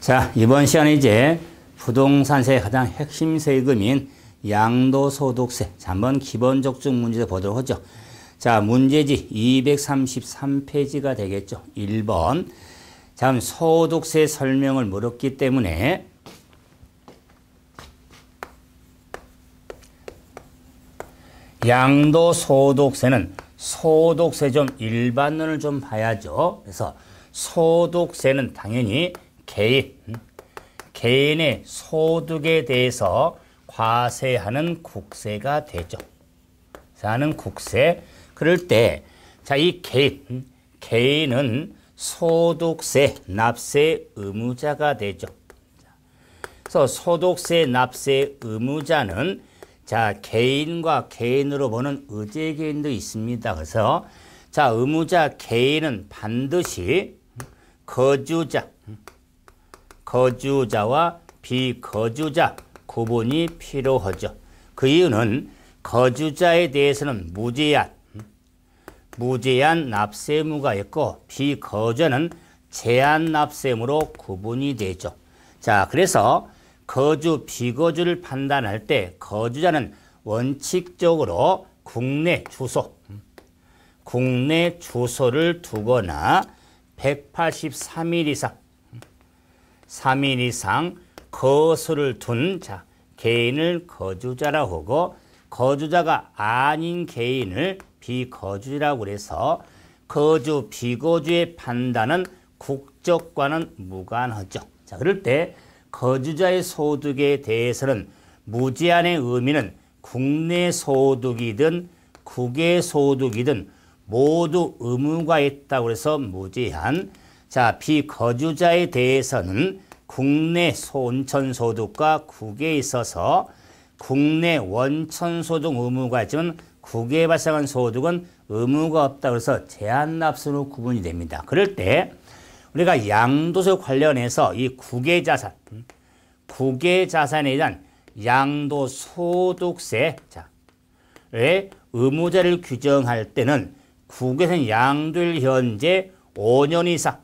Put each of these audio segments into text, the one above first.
자, 이번 시간에 이제 부동산세의 가장 핵심 세금인 양도소득세. 자, 한번 기본적중 문제 보도록 하죠. 자, 문제지 233페이지가 되겠죠. 1번. 자, 소득세 설명을 물었기 때문에 양도소득세는 소득세 좀 일반론을 좀 봐야죠. 그래서 소득세는 당연히 개인, 개인의 소득에 대해서 과세하는 국세가 되죠. 사는 국세. 그럴 때, 자, 이 개인, 개인은 소득세, 납세 의무자가 되죠. 그래서 소득세, 납세 의무자는 자, 개인과 개인으로 보는 의제개인도 있습니다. 그래서 자, 의무자 개인은 반드시 거주자, 거주자와 비거주자 구분이 필요하죠. 그 이유는 거주자에 대해서는 무제한, 무제한 납세무가 있고 비거주는 제한 납세무로 구분이 되죠. 자, 그래서 거주, 비거주를 판단할 때 거주자는 원칙적으로 국내 주소, 국내 주소를 두거나 183일 이상 3일 이상 거소를 둔 자, 개인을 거주자라 하고 거주자가 아닌 개인을 비거주라고 자그서 거주, 비거주의 판단은 국적과는 무관하죠. 자, 그럴 때 거주자의 소득에 대해서는 무제한의 의미는 국내 소득이든 국외 소득이든 모두 의무가 있다고 해서 무제한 자, 비거주자에 대해서는 국내 온천소득과 국에 있어서 국내 원천소득 의무가 있지만 국에 발생한 소득은 의무가 없다 고해서 제한납세로 구분이 됩니다. 그럴 때 우리가 양도세 관련해서 이 국외 자산, 국외 자산에 대한 양도소득세, 의 의무자를 규정할 때는 국외선 양도일 현재 5년 이상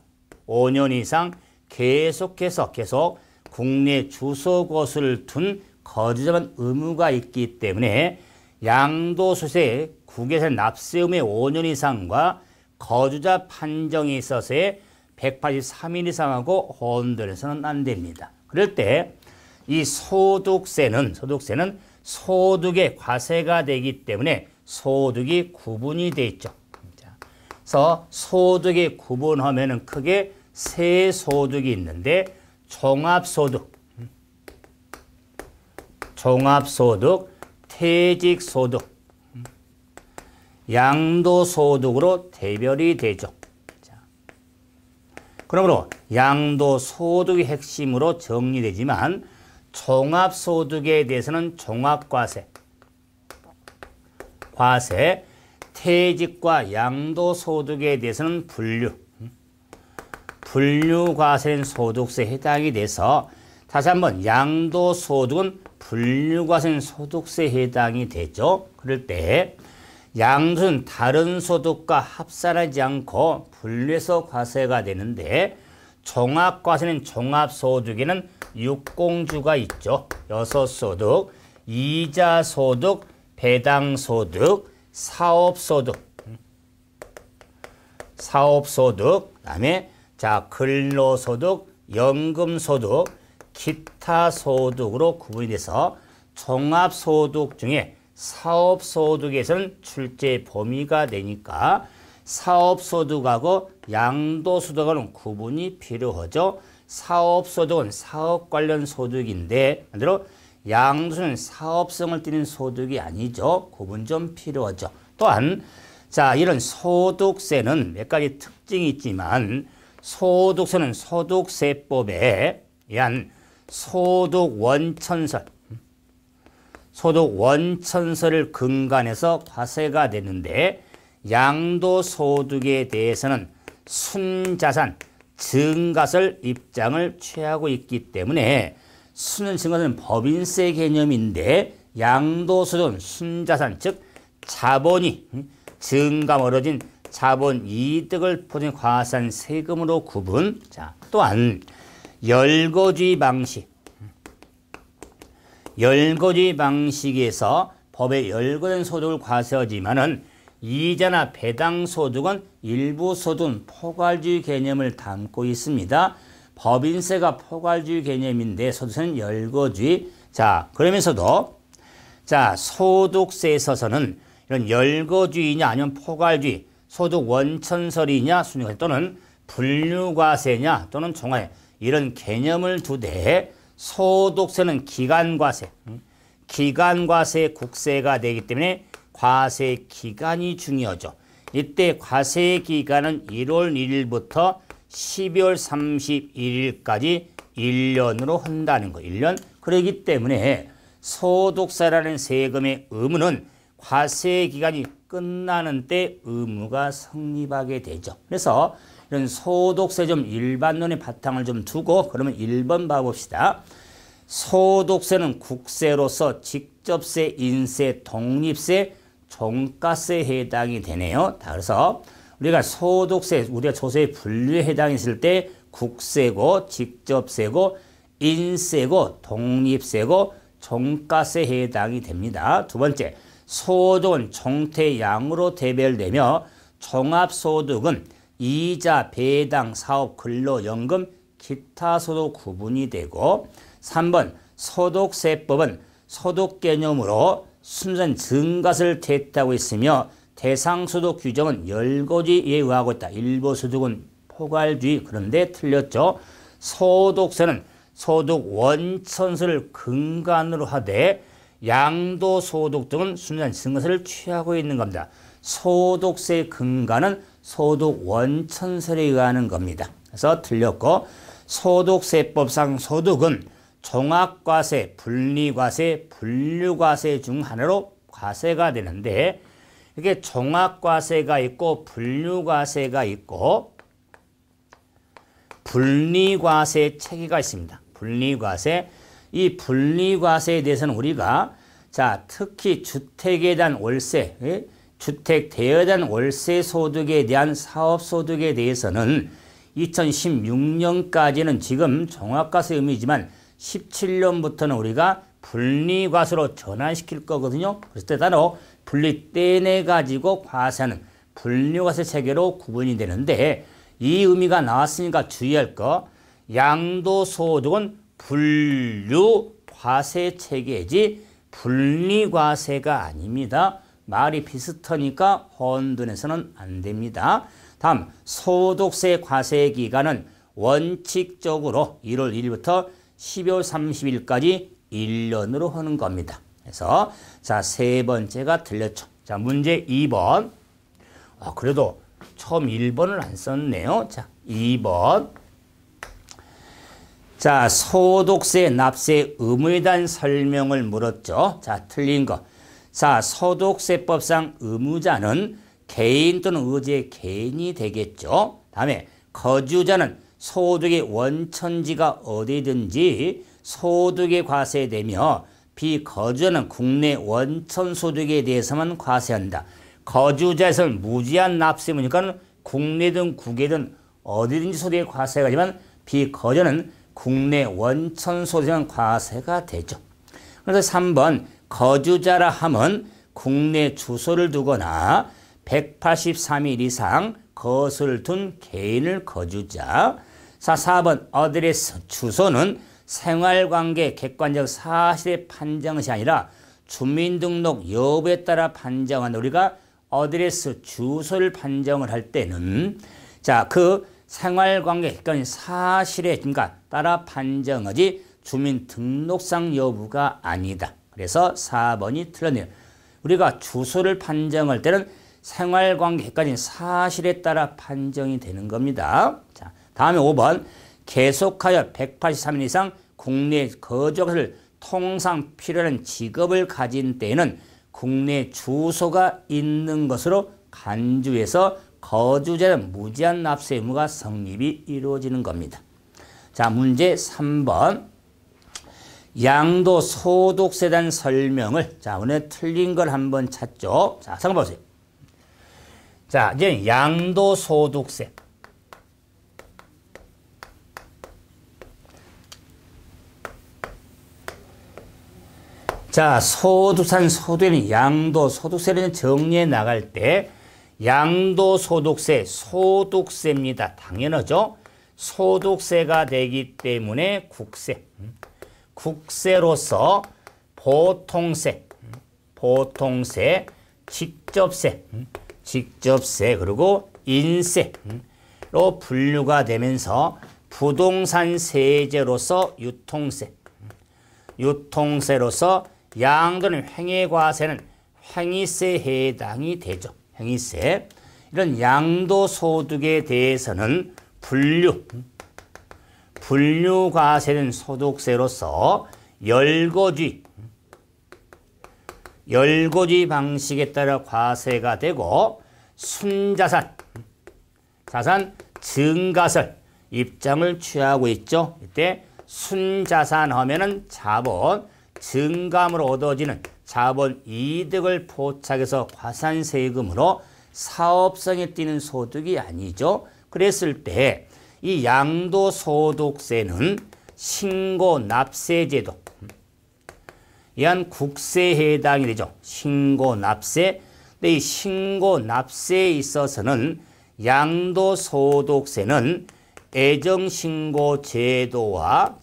5년 이상 계속해서 계속 국내 주소곳을 둔 거주자만 의무가 있기 때문에 양도소세 국외세 납세 의무의 5년 이상과 거주자 판정이 있어서의 183일 이상하고 혼돈해서는 안 됩니다. 그럴 때 이 소득세는 소득세는 소득의 과세가 되기 때문에 소득이 구분이 돼 있죠. 그래서 소득의 구분하면은 크게 세 소득이 있는데 종합소득, 종합소득, 퇴직소득, 양도소득으로 대별이 되죠. 그러므로 양도소득이 핵심으로 정리되지만 종합소득에 대해서는 종합과세, 과세, 퇴직과 양도소득에 대해서는 분류, 분류과세는 소득세에 해당이 돼서 다시 한번 양도소득은 분류과세는 소득세에 해당이 되죠. 그럴 때 양도는 다른 소득과 합산하지 않고 분류해서 과세가 되는데 종합과세는 종합소득에는 육공주가 있죠. 여섯소득, 이자소득, 배당소득, 사업소득, 사업소득, 그 다음에 자, 근로소득, 연금소득, 기타 소득으로 구분이 돼서 종합소득 중에 사업소득에서는 출제 범위가 되니까 사업소득하고 양도소득하는 구분이 필요하죠. 사업소득은 사업 관련 소득인데 반대로 양도는 사업성을 띠는 소득이 아니죠. 구분 좀 필요하죠. 또한 자 이런 소득세는 몇 가지 특징이 있지만 소득세는소득세법에 의한 소득원천설소득원천설을 근간에서 과세가 되는데 양도소득에 대해서는 순자산, 증가설 입장을 취하고 있기 때문에 순 증가는 법인세 개념인데 양도소득은 순자산, 즉 자본이 증감 어려진 자본 이득을 포진 과산 세금으로 구분. 자, 또한 열거주의 방식. 열거주의 방식에서 법에 열거된 소득을 과세하지만은 이자나 배당 소득은 일부 소득 포괄주의 개념을 담고 있습니다. 법인세가 포괄주의 개념인데 소득세는 열거주의. 자, 그러면서도 자, 소득세에 있어서는 이런 열거주의냐 아니면 포괄주의 소득 원천설이냐 순유과세 또는 분류과세냐 또는 종화에 이런 개념을 두되 소득세는 기간과세 기간과세 국세가 되기 때문에 과세 기간이 중요하죠. 이때 과세 기간은 1월 1일부터 12월 31일까지 1년으로 한다는 거. 1년. 그러기 때문에 소득세라는 세금의 의무는 과세 기간이 끝나는 때 의무가 성립하게 되죠. 그래서 이런 소독세 좀 일반론의 바탕을 좀 두고 그러면 1번 봐봅시다. 소독세는 국세로서 직접세, 인세, 독립세, 종가세에 해당이 되네요. 다 그래서 우리가 소득세, 우리가 조세의 분류에 해당했을 때 국세고, 직접세고, 인세고, 독립세고, 종가세에 해당이 됩니다. 두 번째, 소돈, 정태, 양으로 대별되며 종합소득은 이자, 배당, 사업, 근로, 연금, 기타 소득 구분이 되고 3번 소득세법은 소득 개념으로 순전 증가세를 대했다고 했으며 대상소득 규정은 열거지에 의하고 있다. 일부 소득은 포괄주의 그런데 틀렸죠. 소득세는 소득 원천세를 근간으로 하되 양도 소득 등은 순전 히 증거세를 취하고 있는 겁니다. 소득세 근간은 소득 원천세에 의하는 겁니다. 그래서 틀렸고 소득세법상 소득은 종합과세, 분리과세, 분류과세 중 하나로 과세가 되는데 이게 종합과세가 있고 분류과세가 있고 분리과세 체계가 있습니다. 분리과세 이 분리과세에 대해서는 우리가 자 특히 주택에 대한 월세, 예? 주택 대여단 월세 소득에 대한 사업 소득에 대해서는 2016년까지는 지금 종합과세 의미이지만 17년부터는 우리가 분리과세로 전환시킬 거거든요. 그래서 때단로 분리 떼내 가지고 과세하는 분리과세 체계로 구분이 되는데 이 의미가 나왔으니까 주의할 거 양도소득은 분류 과세 체계지 분리 과세가 아닙니다. 말이 비슷하니까 혼돈해서는 안 됩니다. 다음 소득세 과세 기간은 원칙적으로 1월 1일부터 12월 30일까지 1년으로 하는 겁니다. 그래서 자세 번째가 들렸죠. 자 문제 2번. 아 그래도 처음 1번을 안 썼네요. 자 2번. 자, 소득세 납세 의무에 대한 설명을 물었죠. 자, 틀린 거. 자, 소득세법상 의무자는 개인 또는 의지 개인이 되겠죠. 다음에 거주자는 소득의 원천지가 어디든지 소득에 과세되며 비거주는 국내 원천 소득에 대해서만 과세한다. 거주자에서는 무제한 납세무니까 국내든 국외든 어디든지 소득에 과세하지만 비거주는 국내 원천소재원 과세가 되죠. 그래서 3번 거주자라 함은 국내 주소를 두거나 183일 이상 것을 둔 개인을 거주자. 4, 4번 어드레스 주소는 생활관계 객관적 사실의 판정시 아니라 주민등록 여부에 따라 판정한 우리가 어드레스 주소를 판정을 할 때는 자그 생활관계 또는 사실에 그러니까 따라 판정하지 주민등록상 여부가 아니다. 그래서 4번이 틀렸네요. 우리가 주소를 판정할 때는 생활관계까지 사실에 따라 판정이 되는 겁니다. 자, 다음에 5번 계속하여 183일 이상 국내 거주를 통상 필요한 직업을 가진 때에는 국내 주소가 있는 것으로 간주해서 거주자는 무제한 납세 의무가 성립이 이루어지는 겁니다. 자, 문제 3번. 양도 소득세 단 설명을 자, 오늘 틀린 걸 한번 찾죠. 자, 잠깐 보세요. 자, 이제 양도 소득세. 자, 소득산 소득는 양도 소득세를 정리해 나갈 때 양도소득세, 소득세입니다. 당연하죠. 소득세가 되기 때문에 국세, 음. 국세로서 보통세, 음. 보통세, 직접세, 음. 직접세 그리고 인세로 분류가 되면서 부동산 세제로서 유통세, 유통세로서 양도는 횡액과세는 횡이세에 해당이 되죠. 행위세 이런 양도소득에 대해서는 분류 분류과세는 소득세로서 열거지 열거지 방식에 따라 과세가 되고 순자산 자산 증가설 입장을 취하고 있죠. 이때 순자산 하면은 자본 증감으로 얻어지는 자본 이득을 포착해서 과산세금으로 사업성에 띄는 소득이 아니죠. 그랬을 때 이 양도소득세는 신고 납세제도 이한 국세에 해당이 되죠. 신고 납세. 근데 이 신고 납세에 있어서는 양도소득세는 애정신고 제도와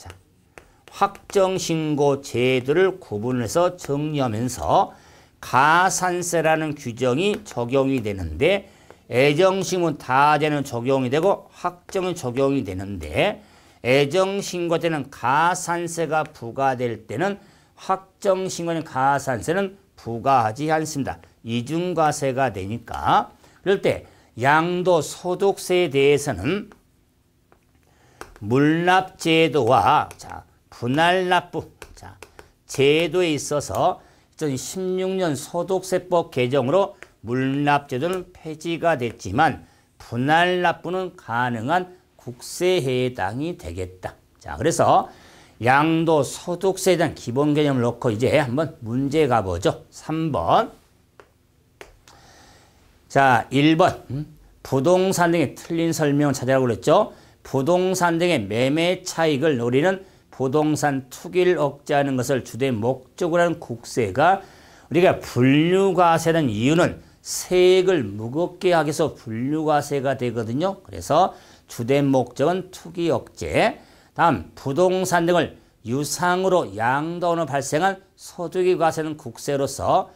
확정신고 제도를 구분해서 정리하면서 가산세라는 규정이 적용이 되는데 애정신고 다재는 적용이 되고 확정이 적용이 되는데 애정신고 때는 가산세가 부과될 때는 확정신고는 가산세는 부과하지 않습니다. 이중과세가 되니까 그럴 때 양도 소득세에 대해서는 물납제도와 자 분할 납부. 자, 제도에 있어서 2016년 소득세법 개정으로 물납제도는 폐지가 됐지만 분할 납부는 가능한 국세 해당이 되겠다. 자, 그래서 양도 소득세에 대한 기본 개념을 놓고 이제 한번 문제 가보죠. 3번. 자, 1번. 음? 부동산 등의 틀린 설명을 찾아라고 그랬죠. 부동산 등의 매매 차익을 노리는 부동산 투기를 억제하는 것을 주된 목적으로 하는 국세가 우리가 분류과세라는 이유는 세액을 무겁게 하기 위해서 분류과세가 되거든요. 그래서 주된 목적은 투기 억제. 다음 부동산 등을 유상으로 양도로 원으 발생한 소득이 과세는 국세로서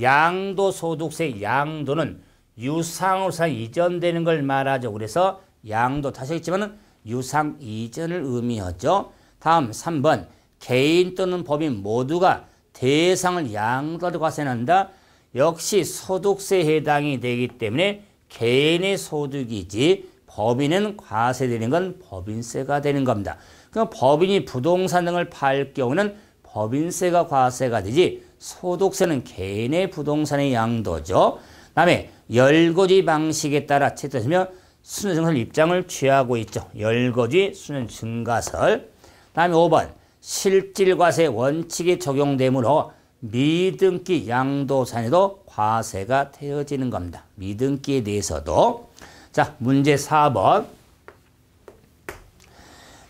양도소득세 양도는 유상으로서 이전되는 걸 말하죠. 그래서 양도 다시 했지만은 유상 이전을 의미하죠. 다음 3번 개인 또는 법인 모두가 대상을 양도하도 과세한다. 역시 소득세 해당이 되기 때문에 개인의 소득이지 법인은 과세되는 건 법인세가 되는 겁니다. 그럼 법인이 부동산 등을 팔 경우는 법인세가 과세가 되지 소득세는 개인의 부동산의 양도죠. 다음에 열거지 방식에 따라 채택하시면 수 증설 입장을 취하고 있죠. 열거지 수능 증가설 다음에 5번 실질과세 원칙이 적용되므로 미등기 양도산에도 과세가 되어지는 겁니다. 미등기에 대해서도 자 문제 4번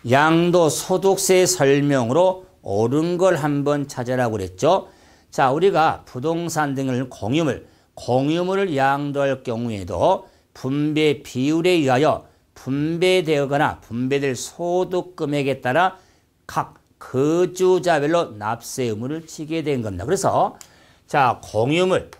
양도소득세 설명으로 옳은 걸 한번 찾으라고 그랬죠. 자 우리가 부동산 등을 공유물 공유물을 양도할 경우에도 분배 비율에 의하여 분배되거나 분배될 소득 금액에 따라 각 거주자별로 납세 의무를 지게 된 겁니다. 그래서 자 공유물,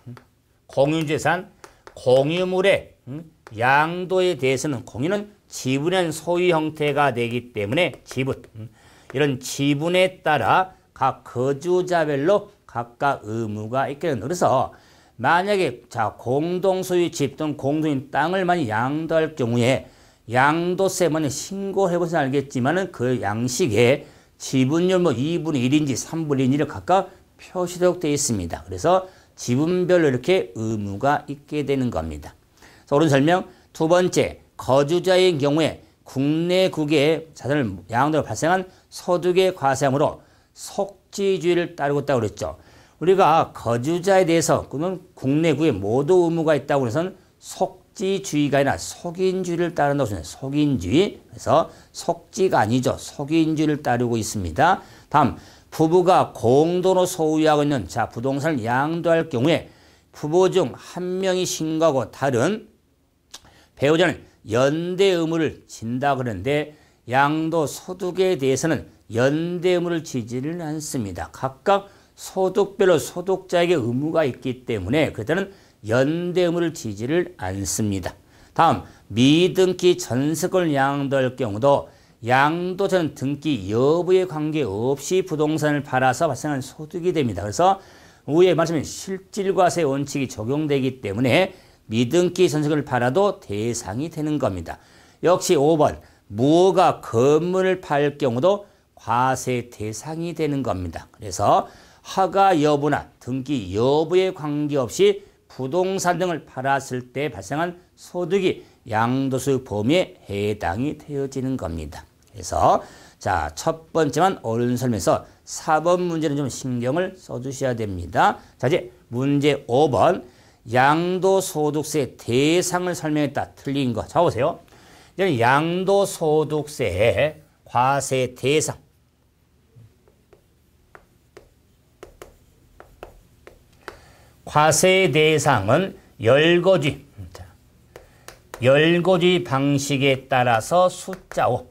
공유재산, 공유물의 음, 양도에 대해서는 공유는 지분의 소유 형태가 되기 때문에 지분, 음, 이런 지분에 따라 각 거주자별로 각각 의무가 있기는 그래서 만약에 자 공동소유 집 또는 공동인 땅을 많이 양도할 경우에 양도세만 신고해보시면 알겠지만 그 양식에 지분율 뭐 2분의 1인지 3분의 1인지 각각 표시되어 있습니다. 그래서 지분별로 이렇게 의무가 있게 되는 겁니다. 그래서 오른 설명 두 번째 거주자의 경우에 국내 국의 자산을 양도로 발생한 소득의 과세함으로 속지주의를 따르고 있다고 그랬죠. 우리가 거주자에 대해서 그러면 국내 국외 모두 의무가 있다고 해서는 속 속지주의가 아니라 속인주의를 따르는 것은 속인주의. 그래서 속지가 아니죠. 속인주의를 따르고 있습니다. 다음, 부부가 공동으로 소유하고 있는 자 부동산을 양도할 경우에 부부 중 한 명이 신고하고 다른 배우자는 연대 의무를 진다 그러는데 양도 소득에 대해서는 연대 의무를 지지를 않습니다. 각각 소득별로 소득자에게 의무가 있기 때문에 그들은 연대 음을 지지를 않습니다. 다음 미등기 전세권 양도할 경우도 양도 전 등기 여부에 관계없이 부동산을 팔아서 발생한 소득이 됩니다. 그래서 우에 말씀인 실질과세 원칙이 적용되기 때문에 미등기 전세권을 팔아도 대상이 되는 겁니다. 역시 5번 무허가 건물을 팔 경우도 과세 대상이 되는 겁니다. 그래서 허가 여부나 등기 여부에 관계없이 부동산 등을 팔았을 때 발생한 소득이 양도소득 범위에 해당이 되어지는 겁니다. 그래서 자, 첫 번째만 어른 설명서 4번 문제는 좀 신경을 써주셔야 됩니다. 자, 이제 문제 5번. 양도소득세 대상을 설명했다. 틀린 거. 자, 보세요. 양도소득세 과세 대상. 화세 대상은 열거지. 열거지 방식에 따라서 숫자 5.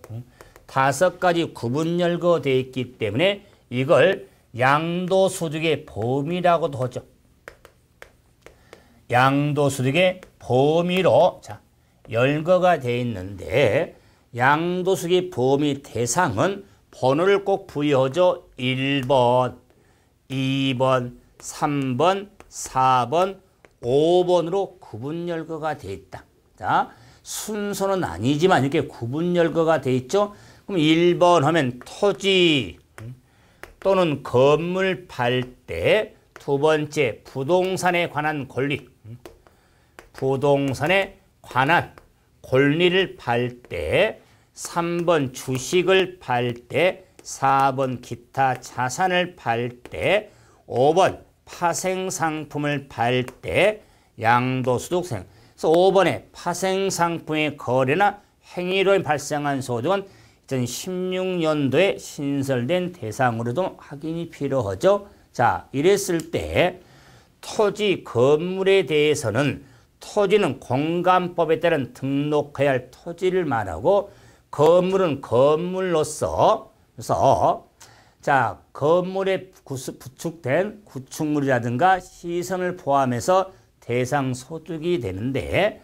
다섯 가지 구분 열거되어 있기 때문에 이걸 양도소득의 범위라고도 하죠. 양도소득의 범위로 자, 열거가 되어 있는데 양도소득의 범위 대상은 번호를 꼭 부여하죠. 1번, 2번, 3번, 4번, 5번으로 구분열거가 돼 있다. 자, 순서는 아니지만 이렇게 구분열거가 돼 있죠. 그럼 1번 하면 토지 또는 건물 팔 때 두 번째 부동산에 관한 권리 부동산에 관한 권리를 팔 때 3번 주식을 팔 때 4번 기타 자산을 팔 때 5번 파생상품을 팔 때 양도소득세. 그래서 5번에 파생상품의 거래나 행위로 발생한 소득은 2016년도에 신설된 대상으로도 확인이 필요하죠. 자, 이랬을 때 토지 건물에 대해서는 토지는 공간법에 따른 등록해야 할 토지를 말하고 건물은 건물로서 그래서 자, 건물에 구수, 부축된 구축물이라든가 시선을 포함해서 대상 소득이 되는데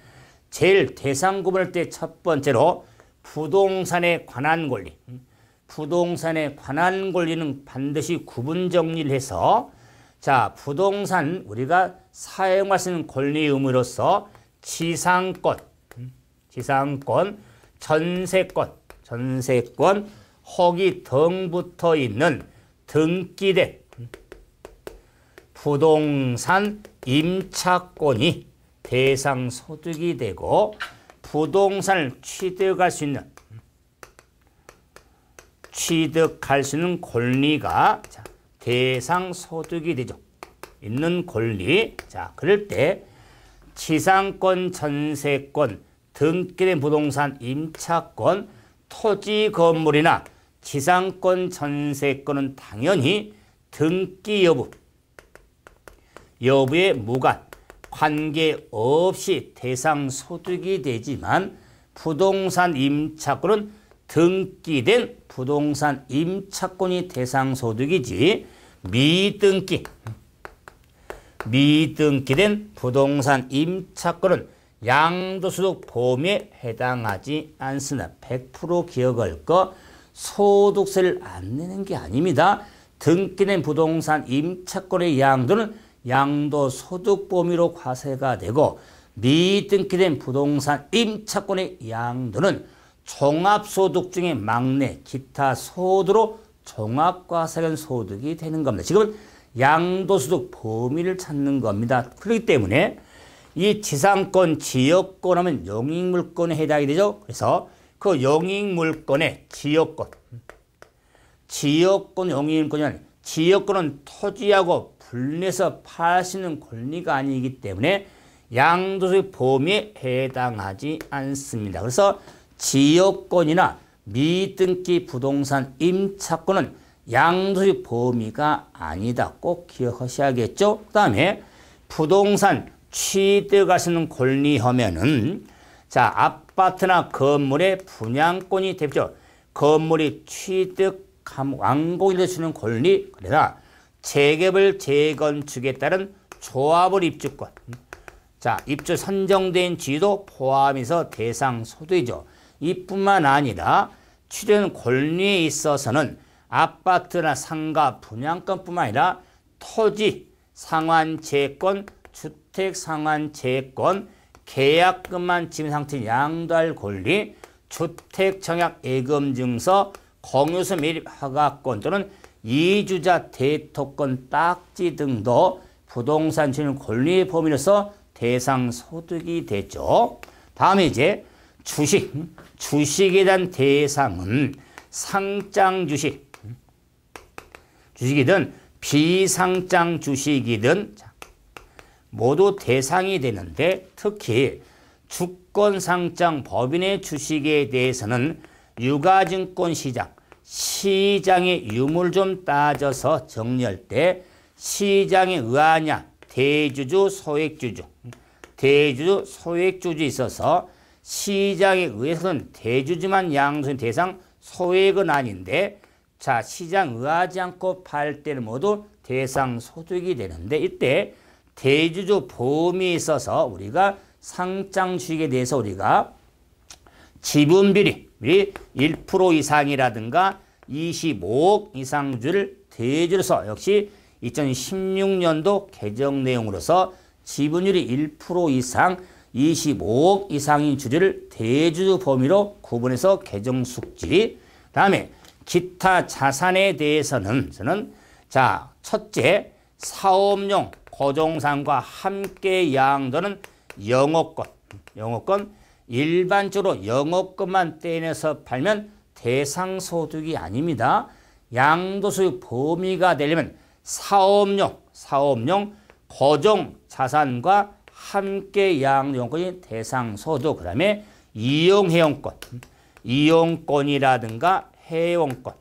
제일 대상 구분할 때 첫 번째로 부동산에 관한 권리. 음, 부동산에 관한 권리는 반드시 구분 정리를 해서 자, 부동산 우리가 사용할 수 있는 권리 의무로서 지상권, 음, 지상권, 전세권, 전세권, 혹이 등부터 있는 등기대 부동산 임차권이 대상 소득이 되고 부동산을 취득할 수 있는 취득할 수 있는 권리가 대상 소득이 되죠. 있는 권리. 자, 그럴 때 지상권, 전세권, 등기된 부동산, 임차권, 토지 건물이나 지상권 전세권은 당연히 등기 여부, 여부에 무관, 관계없이 대상 소득이 되지만 부동산 임차권은 등기된 부동산 임차권이 대상 소득이지 미등기, 미등기된 부동산 임차권은 양도소득 보험에 해당하지 않으나 100% 기억할 것 소득세를 안 내는 게 아닙니다. 등기된 부동산 임차권의 양도는 양도 소득 범위로 과세가 되고 미등기된 부동산 임차권의 양도는 종합소득 중에 막내 기타 소득으로 종합과세된 소득이 되는 겁니다. 지금은 양도소득 범위를 찾는 겁니다. 그렇기 때문에 이 지상권, 지역권 하면 용익물권에 해당이 되죠. 그래서 그 영익물권의 지역권. 지역권 영익물권이 지역권은 토지하고 분리해서 팔수는 권리가 아니기 때문에 양도소득 보험에 해당하지 않습니다. 그래서 지역권이나 미등기 부동산 임차권은 양도소득 범위가 아니다. 꼭 기억하셔야겠죠. 그 다음에 부동산 취득하시는 권리 하면은 자 아파트나 건물의 분양권이 대표죠. 건물이 취득, 완공이 될수는 권리, 그러나 재개발, 재건축에 따른 조합을 입주권. 자, 입주 선정된 지도 포함해서 대상 소득이죠. 이뿐만 아니라 출연 권리에 있어서는 아파트나 상가 분양권뿐만 아니라 토지 상환 제권, 주택 상환 제권, 계약금만 지민 상태인 양도할 권리, 주택청약예금증서, 공유수 및입 허가권 또는 이주자 대토권 딱지 등도 부동산 주인 권리의 범위로서 대상 소득이 되죠. 다음에 이제 주식, 주식에 대한 대상은 상장 주식, 주식이든 비상장 주식이든 모두 대상이 되는데 특히 주권상장 법인의 주식에 대해서는 유가증권 시장, 시장의 유물 좀 따져서 정리할 때 시장에 의하냐 대주주, 소액주주, 대주주, 소액주주 있어서 시장에 의해서는 대주주만 양손 대상 소액은 아닌데 자 시장 의하지 않고 팔 때는 모두 대상 소득이 되는데 이때 대주주 보험이 있어서 우리가 상장 주식에 대해서 우리가 지분 비리1% 이상이라든가 25억 이상 주를 대주로서 역시 2016년도 개정 내용으로서 지분율이 1% 이상 25억 이상인 주주를 대주주 범위로 구분해서 개정 숙지. 다음에 기타 자산에 대해서는 저는 자 첫째 사업용 고정상과 함께 양도는 영어권, 영어권 일반적으로 영어권만 떼내서 팔면 대상소득이 아닙니다. 양도수익 범위가 되려면 사업용, 사업용 고정 자산과 함께 양용권이 대상소득, 그 다음에 이용회원권, 이용권이라든가 회원권,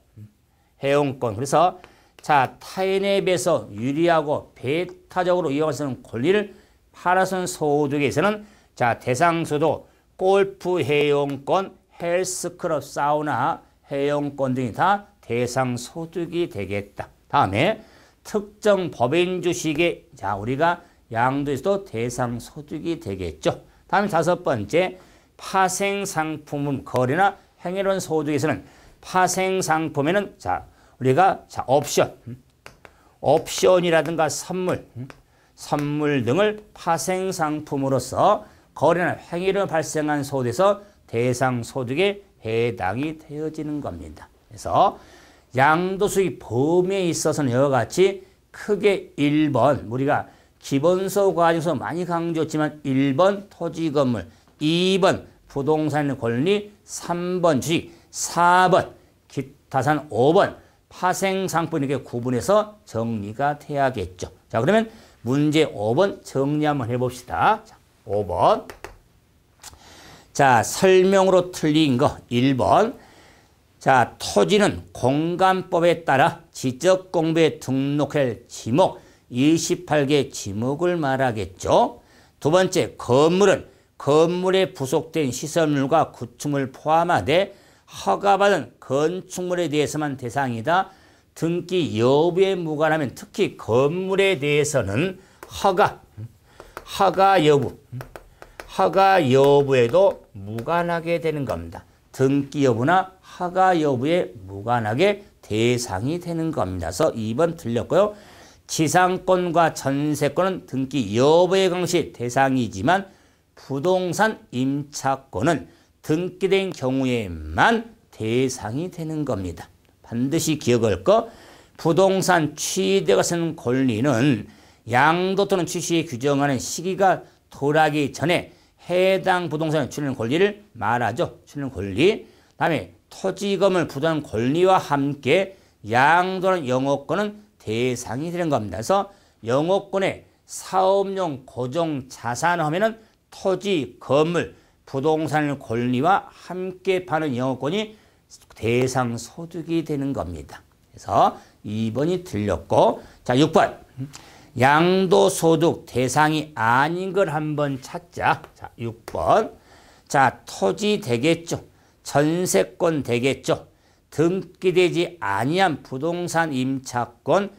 회원권. 그래서 자, 타인에 비해서 유리하고 배타적으로 이용할 수 있는 권리를 파라선 소득에서는 자, 대상수도 골프 회원권, 헬스클럽, 사우나 회원권 등이 다 대상 소득이 되겠다. 다음에 특정 법인 주식에 자, 우리가 양도에서도 대상 소득이 되겠죠. 다음 다섯 번째 파생 상품 거래나 행위론 소득에서는 파생 상품에는 자 우리가 자 옵션, 옵션이라든가 선물, 선물 등을 파생상품으로서 거래나 행위로 발생한 소득에서 대상 소득에 해당이 되어지는 겁니다. 그래서 양도수익 범위에 있어서는 이와 같이 크게 1번 우리가 기본소 과정에서 많이 강조했지만 1번 토지 건물, 2번 부동산 권리, 3번 주식, 4번 기타산 5번 파생상품 이렇게 구분해서 정리가 돼야겠죠. 자, 그러면 문제 5번 정리 한번 해봅시다. 자, 5번. 자, 설명으로 틀린 거 1번. 자, 토지는 공간법에 따라 지적 공부에 등록할 지목 28개 지목을 말하겠죠. 두 번째, 건물은 건물에 부속된 시설물과 구축물 포함하되 허가받은 건축물에 대해서만 대상이다. 등기 여부에 무관하면 특히 건물에 대해서는 허가, 허가 여부, 허가 여부에도 무관하게 되는 겁니다. 등기 여부나 허가 여부에 무관하게 대상이 되는 겁니다. 그래서 2번 틀렸고요. 지상권과 전세권은 등기 여부에 관시 대상이지만 부동산 임차권은 등기된 경우에만 대상이 되는 겁니다. 반드시 기억할 것. 부동산 취득에 대 권리는 양도 또는 취시에 규정하는 시기가 돌아기 전에 해당 부동산을 취득 권리를 말하죠. 취득 권리. 다음에 토지금을 부담 권리와 함께 양도는 영업권은 대상이 되는 겁니다. 그래서 영업권의 사업용 고정 자산 하면은 토지, 건물, 부동산 권리와 함께 파는 영업권이 대상 소득이 되는 겁니다. 그래서 2번이 틀렸고 자 6번 양도소득 대상이 아닌 걸 한번 찾자. 자 6번 자 토지 되겠죠. 전세권 되겠죠. 등기되지 아니한 부동산 임차권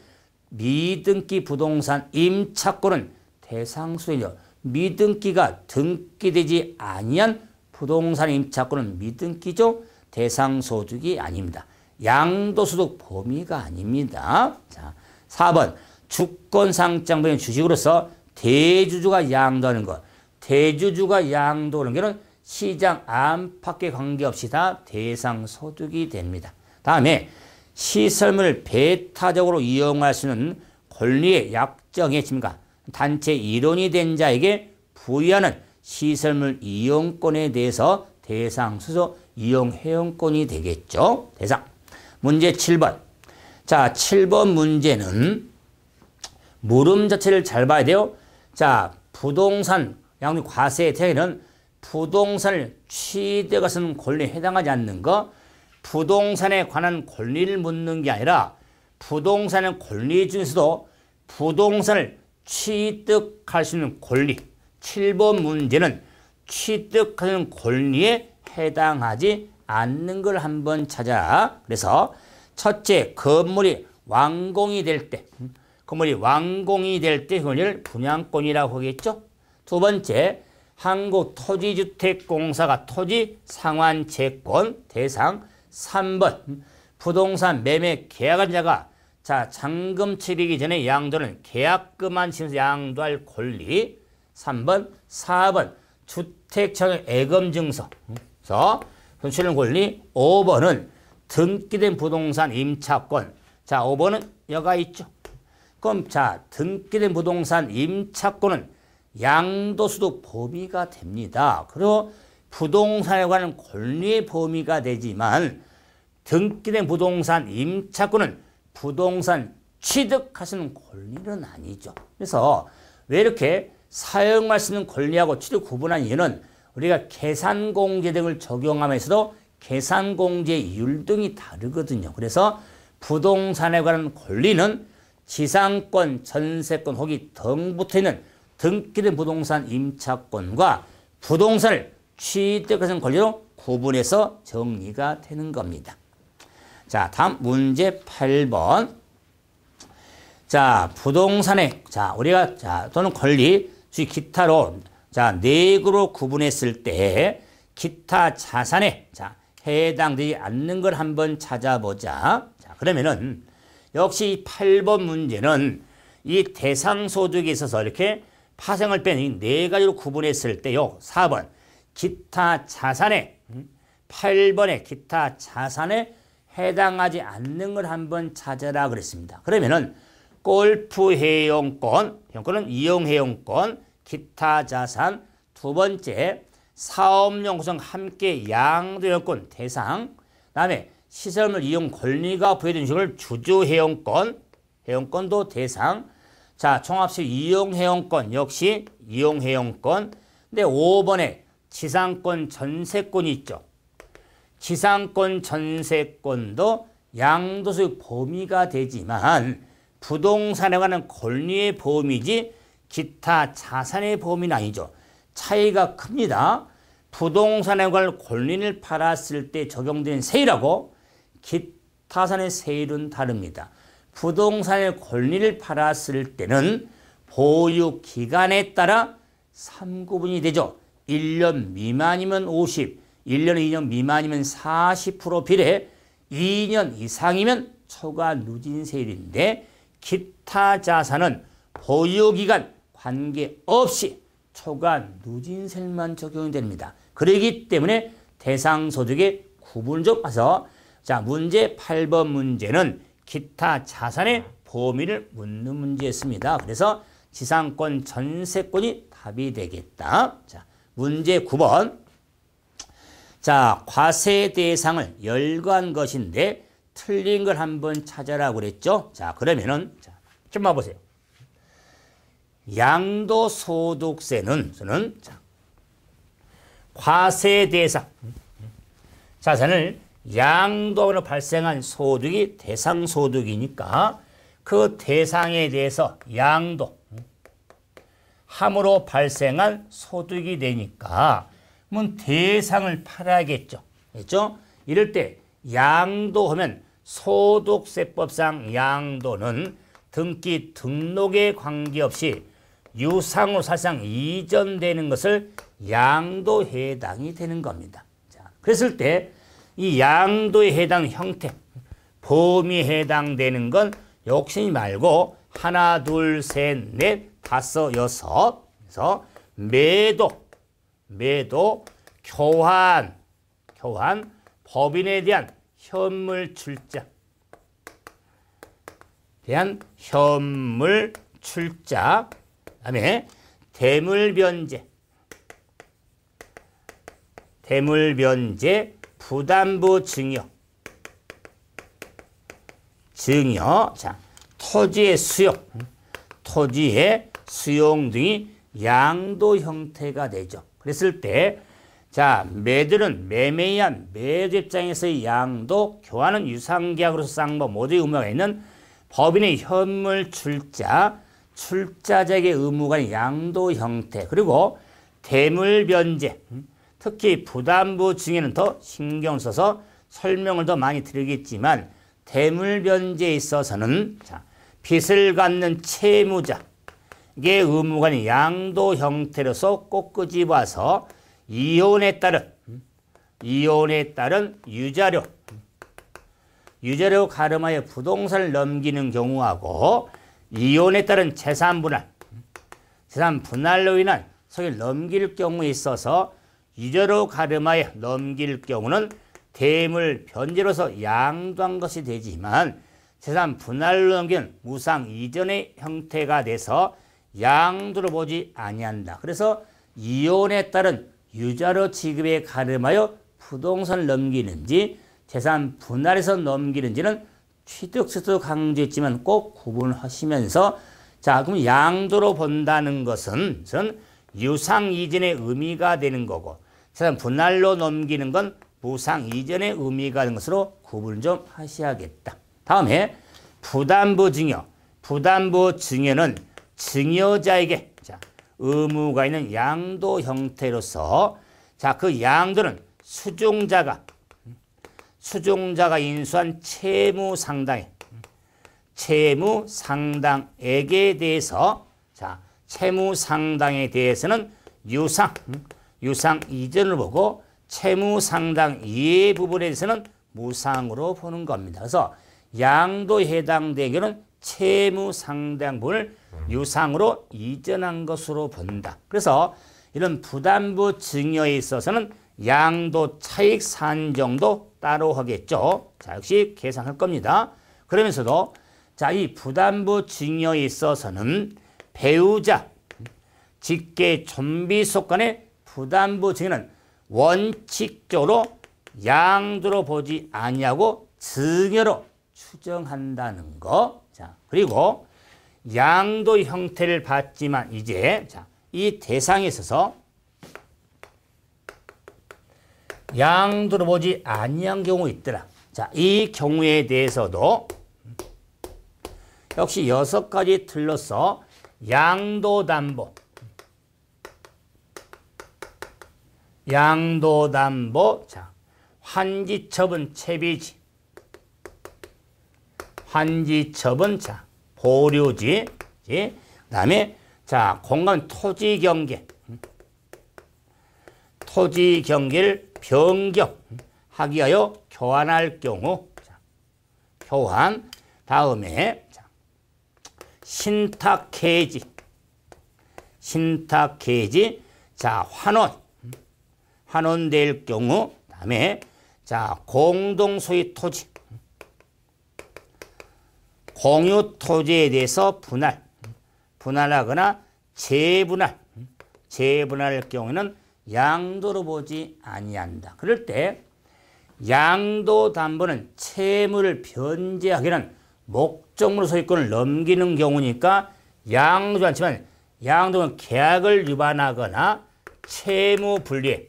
미등기 부동산 임차권은 대상수이죠. 미등기가 등기되지 아니한 부동산 임차권은 미등기죠. 대상 소득이 아닙니다. 양도소득 범위가 아닙니다. 자, 4번 주권상장법의 주식으로서 대주주가 양도하는 것. 대주주가 양도하는 것은 시장 안팎에 관계없이 다 대상 소득이 됩니다. 다음에 시설물 배타적으로 이용할 수 있는 권리의 약정의 침가, 단체 이론이 된 자에게 부여하는 시설물 이용권에 대해서 대상 수소 이용 회원권이 되겠죠. 대상. 문제 7번. 자, 7번 문제는 물음 자체를 잘 봐야 돼요. 자, 부동산 양립 과세의 태에는 부동산을 취득 것은 권리에 해당하지 않는 거, 부동산에 관한 권리를 묻는 게 아니라 부동산의 권리 중에서도 부동산을 취득할 수 있는 권리. 7번 문제는 취득하는 권리에 해당하지 않는 걸 한번 찾아. 그래서 첫째, 건물이 완공이 될 때, 음, 건물이 완공이 될때 그걸 분양권이라고 하겠죠. 두 번째, 한국토지주택공사가 토지 상환 채권 대상 3번 음, 부동산 매매 계약한 자가 자 잔금 치르기 전에 양도는 계약금만 치면서 양도할 권리 3번 4번 주택청약 애금증서 그래서 손실은 권리 5번은 등기된 부동산 임차권. 자, 5번은 여가 있죠. 그럼 자, 등기된 부동산 임차권은 양도수도 범위가 됩니다. 그리고 부동산에 관한 권리의 범위가 되지만 등기된 부동산 임차권은 부동산 취득하시는 권리는 아니죠. 그래서 왜 이렇게 사용할 수 있는 권리하고 취득 구분한 이유는 우리가 계산공제 등을 적용하면서도 계산공제 율 등이 다르거든요. 그래서 부동산에 관한 권리는 지상권, 전세권 혹이 등부터 있는 등기된 부동산 임차권과 부동산을 취득하는 권리로 구분해서 정리가 되는 겁니다. 자, 다음 문제 8번. 자, 부동산의, 자, 우리가, 자, 또는 권리, 즉, 기타로 자, 네그로 구분했을 때 기타 자산에 자, 해당되지 않는 걸 한번 찾아보자. 자, 그러면은 역시 8번 문제는 이 대상 소득에 있어서 이렇게 파생을 빼는 네 가지로 구분했을 때요. 4번 기타 자산에 8번에 음, 기타 자산에 해당하지 않는 걸 한번 찾아라 그랬습니다. 그러면은 골프 회용권 회원권은 이용 회용권 기타 자산, 두 번째 사업용 구성 함께 양도요건 대상, 다음에 시설물 이용 권리가 부여된 식을 주주회원권, 회원권도 대상, 자 종합시 이용회원권 역시 이용회원권, 근데 5번에 지상권 전세권이 있죠. 지상권 전세권도 양도소유 범위가 되지만 부동산에 관한 권리의 범위지 기타 자산의 범위는 아니죠. 차이가 큽니다. 부동산에 걸 권리를 팔았을 때 적용된 세율하고 기타산의 세율은 다릅니다. 부동산의 권리를 팔았을 때는 보유 기간에 따라 3구분이 되죠. 1년 미만이면 50, 1년 2년 미만이면 40% 비례, 2년 이상이면 초과 누진세율인데 기타 자산은 보유기간 관계없이 초과 누진세만 적용이 됩니다. 그러기 때문에 대상 소득의 구분을 좀 봐서 자 문제 8번 문제는 기타 자산의 범위를 묻는 문제였습니다. 그래서 지상권 전세권이 답이 되겠다. 자 문제 9번 자 과세 대상을 열거한 것인데 틀린 걸 한번 찾아라 그랬죠. 자 그러면은 자, 좀 봐보세요. 양도소득세는 저는 과세 대상 자산을 양도로 발생한 소득이 대상 소득이니까 그 대상에 대해서 양도 함으로 발생한 소득이 되니까 뭐 대상을 팔아야겠죠. 그렇죠? 이럴 때 양도하면 소득세법상 양도는 등기 등록에 관계없이 유상호 사상 이전되는 것을 양도 해당이 되는 겁니다. 자, 그랬을 때 이 양도에 해당 형태, 범위 해당되는 건 욕심이 말고 하나, 둘, 셋, 넷, 다섯, 여섯. 그래서 매도, 매도, 교환, 교환, 법인에 대한 현물 출자. 대한 현물 출자 다음에 대물변제. 대물변제 부담부 증여. 증여. 자, 토지의 수용. 토지의 수용 등이 양도 형태가 되죠. 그랬을 때, 자, 매들은 매매한 매 입장에서의 양도, 교환은 유상계약으로서 쌍법 모두 의무가 있는 법인의 현물 출자, 출자적의 의무간 양도 형태 그리고 대물 변제 음? 특히 부담부 중에는더 신경 써서 설명을 더 많이 드리겠지만 대물 변제에 있어서는 자, 빚을 갖는 채무자 이게 의무간 양도 형태로서 꼭 끄집어서 이혼에 따른 음? 이혼에 따른 유자료 음? 유자료 가름하여 부동산을 넘기는 경우하고 이혼에 따른 재산 분할, 재산 분할로 인한 속에 넘길 경우에 있어서 유죄로 가름하여 넘길 경우는 대물 변제로서 양도한 것이 되지만 재산 분할로 넘기는 무상 이전의 형태가 돼서 양도로 보지 아니한다. 그래서 이혼에 따른 유자로 지급에 가름하여 부동산을 넘기는지 재산 분할에서 넘기는지는 취득세도 강조했지만 꼭 구분하시면서 자 그럼 양도로 본다는 것은 전 유상 이전의 의미가 되는 거고 사실 분할로 넘기는 건 무상 이전의 의미가 되는 것으로 구분좀 하셔야겠다. 다음에 부담부 증여. 부담부 증여는 증여자에게 자, 의무가 있는 양도 형태로서 자, 그 양도는 수종자가 수종자가 인수한 채무 상당액, 채무 상당액에 대해서 자 채무 상당에 대해서는 유상, 음, 유상 이전을 보고 채무 상당 이 부분에서는 무상으로 보는 겁니다. 그래서 양도 해당되는 경는 채무 상당분을 유상으로 이전한 것으로 본다. 그래서 이런 부담부 증여에 있어서는 양도 차익 산정도 따로 하겠죠. 자, 역시 계산할 겁니다. 그러면서도 자, 이 부담부 증여에 있어서는 배우자, 직계 좀비 속간의 부담부 증여는 원칙적으로 양도로 보지 아니하고 증여로 추정한다는 거. 자, 그리고 양도 형태를 봤지만 이제 자, 이 대상에 있어서 양 들어보지 아니한 경우 있더라. 자, 이 경우에 대해서도 역시 여섯 가지 틀로서 양도담보 양도담보 자 환지첩은 채비지 환지첩은 자 보류지 예, 그 다음에 자 공간 토지경계 토지경계를 변경 하기하여 교환할 경우 교환 다음에 신탁해지 신탁해지 자 환원 환원될 경우 다음에 자 공동소유 토지 공유 토지에 대해서 분할 분할하거나 재분할 재분할 경우는 에 양도로 보지 아니한다. 그럴 때 양도 담보는 채무를 변제하기는 목적으 소유권을 넘기는 경우니까 양도 않지만 양도는 계약을 위반하거나 채무 불리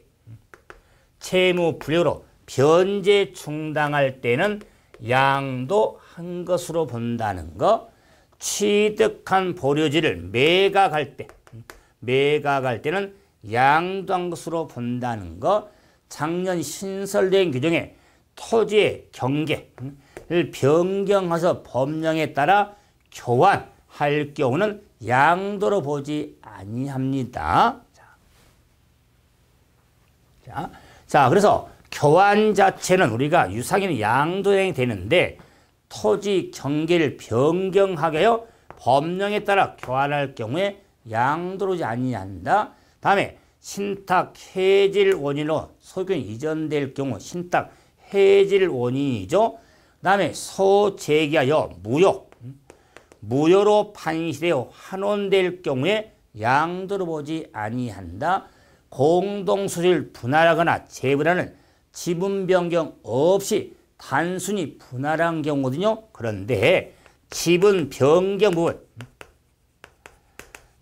채무 불리로 변제 충당할 때는 양도한 것으로 본다는 거, 취득한 보료지를 매각할 때, 매각할 때는 양도한것으로 본다는 것, 작년 신설된 규정에 토지의 경계를 변경해서 법령에 따라 교환할 경우는 양도로 보지 아니합니다. 자, 자 그래서 교환 자체는 우리가 유상인 양도행이 되는데 토지 경계를 변경하게요 법령에 따라 교환할 경우에 양도로지 아니한다. 다음에 신탁 해질 원인으로 소견이 이전될 경우 신탁 해질 원인이죠. 다음에 소재기하여 무효, 무효로 판시되어 환원될 경우에 양도를 보지 아니한다. 공동수를 분할하거나 재분할은 지분 변경 없이 단순히 분할한 경우거든요. 그런데 지분 변경 부분,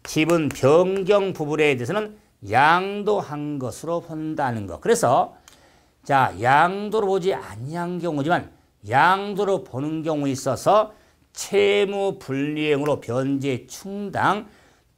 지분 변경 부분에 대해서는 양도한 것으로 본다는 것. 그래서 자 양도로 보지 아니한 경우지만 양도로 보는 경우에 있어서 채무 불이행으로 변제 충당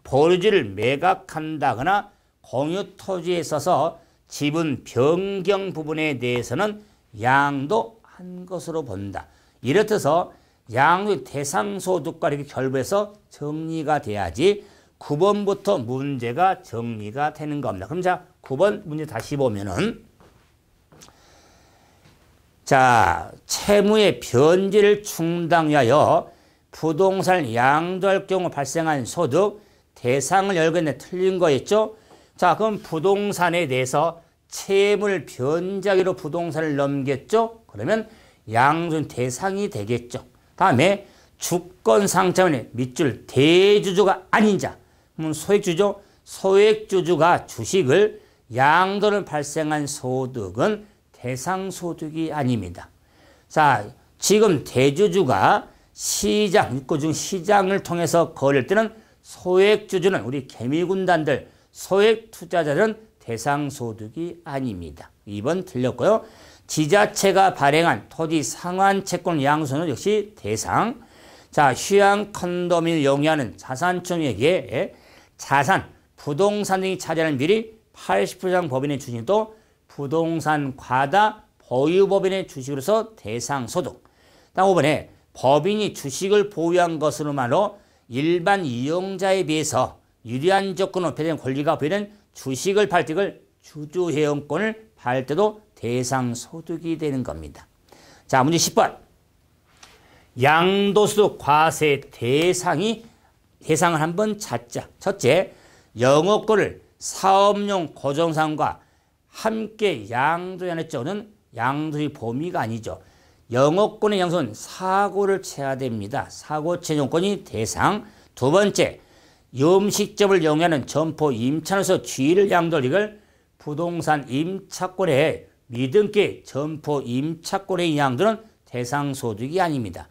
보유지를 매각한다거나 공유 토지에 있어서 지분 변경 부분에 대해서는 양도한 것으로 본다. 이렇듯 서 양도 대상소득과 이렇게 결부해서 정리가 돼야지 9번부터 문제가 정리가 되는 겁니다. 그럼 자, 9번 문제 다시 보면은 자, 채무의 변제를 충당하여 부동산 양도할 경우 발생한 소득 대상을 열거내 틀린 거 있죠? 자, 그럼 부동산에 대해서 채무를 변제하기로 부동산을 넘겼죠? 그러면 양존 대상이 되겠죠. 다음에 주권 상차원 밑줄 대주주가 아닌 자, 소액주죠. 소액주주가 주식을 양도를 발생한 소득은 대상소득이 아닙니다. 자, 지금 대주주가 시장, 입고중 시장을 통해서 거를 때는 소액주주는 우리 개미군단들, 소액투자자들은 대상소득이 아닙니다. 2번 틀렸고요. 지자체가 발행한 토지 상환 채권 양수는 역시 대상. 자, 휴양 컨도민을 영위하는 자산청에게 자산, 부동산 등이 차지하는 비율이80% 이상 법인의 주식도 부동산 과다 보유법인의 주식으로서 대상 소득. 다음 5번에 법인이 주식을 보유한 것으로만로 일반 이용자에 비해서 유리한 조건으로 배된 권리가 보이는 주식을 팔 때를 주주회원권을 팔 때도 대상 소득이 되는 겁니다. 자, 문제 10번. 양도소득 과세 대상이 대상을 한번 찾자. 첫째, 영어권을 사업용 고정상과 함께 양도연에 쪼는 양도의 범위가 아니죠. 영어권의 양손 사고를 쳐야 됩니다. 사고 채용권이 대상. 두 번째, 음식점을 영위하는 점포 임차로서 주의를 양도할 이걸 부동산 임차권에 미등기 점포 임차권의 양도는 대상 소득이 아닙니다.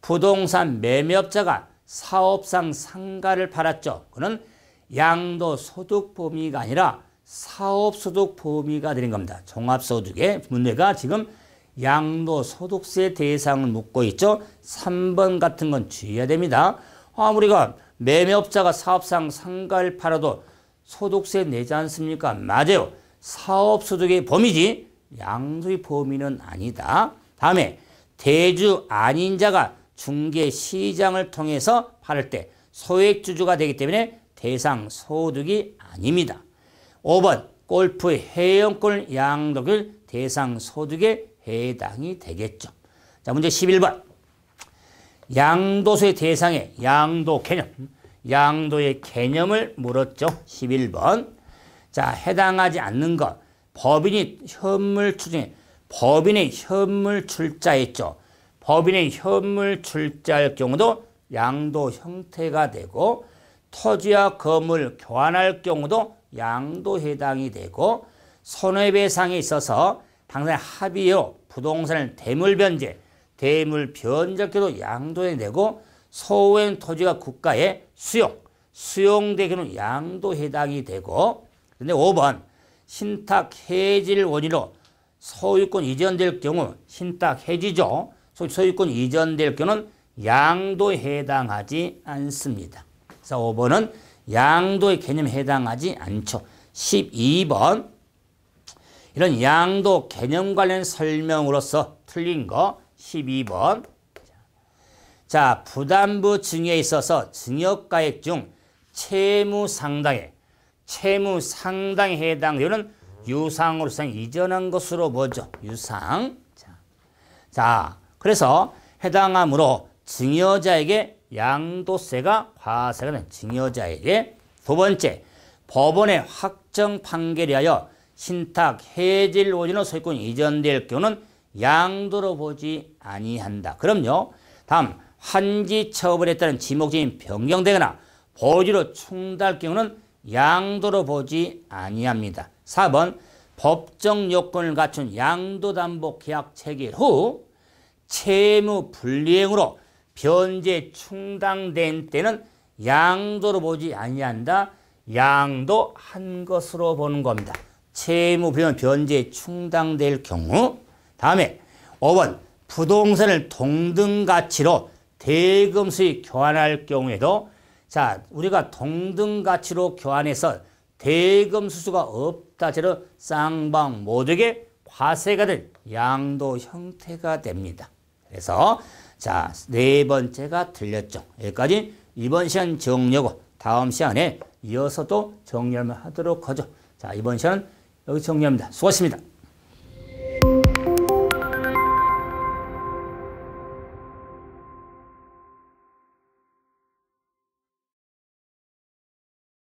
부동산 매매업자가 사업상 상가를 팔았죠. 그는 양도 소득 범위가 아니라 사업 소득 범위가 되는 겁니다. 종합소득의 문제가 지금 양도 소득세 대상을 묻고 있죠. 3번 같은 건 주의해야 됩니다. 아무리가 매매업자가 사업상 상가를 팔아도 소득세 내지 않습니까? 맞아요. 사업소득의 범위지 양도의 범위는 아니다. 다음에 대주 아닌 자가 중개 시장을 통해서 팔을 때 소액주주가 되기 때문에 대상 소득이 아닙니다. 5번 골프 회원권 양도율 대상 소득에 해당이 되겠죠. 자 문제 11번 양도세 대상의 양도 개념 양도의 개념을 물었죠. 11번 자 해당하지 않는 것 법인이 현물 추징 법인의 현물 출자했죠. 법인의 현물 출자할 경우도 양도 형태가 되고 토지와 건물 교환할 경우도 양도 해당이 되고 손해배상에 있어서 당사의 합의로 부동산을 대물변제, 대물변제교도 양도해 되고 소외 토지가 국가의 수용, 수용되기는 양도 해당이 되고 근데 5번 신탁 해질 원인으로 소유권 이전될 경우 신탁 해지죠. 소유권 이전될 경우는 양도 해당하지 않습니다. 그래서 5번은 양도의 개념에 해당하지 않죠. 12번 이런 양도 개념 관련 설명으로서 틀린 거 12번 자 부담부 증여에 있어서 증여가액 중 채무 상당에 채무 상당에 해당되는 유상으로서 이전한 것으로 뭐죠? 유상 자, 자 그래서 해당함으로 증여자에게 양도세가 과세가 된 증여자에게 두 번째 법원의 확정 판결에 하여 신탁 해질 오지는 소유권이 이전될 경우는 양도로 보지 아니한다. 그럼요. 다음 환지 처벌에 따른 지목적인 변경되거나 보지로 충달 경우는 양도로 보지 아니합니다. 4번 법정 요건을 갖춘 양도담보계약 체결 후 채무 불이행으로 변제 충당된 때는 양도로 보지 아니한다. 양도한 것으로 보는 겁니다. 채무 불이행 변제 충당될 경우 다음에 5번 부동산을 동등 가치로 대금 수익 교환할 경우에도 자 우리가 동등 가치로 교환해서 대금 수수가 없다 제로 쌍방 모두에게 과세가 될 양도 형태가 됩니다. 그래서 자, 네 번째가 틀렸죠 여기까지 이번 시간 정리하고 다음 시간에 이어서 또 정리하도록 하죠. 자, 이번 시간 여기 정리합니다. 수고하셨습니다.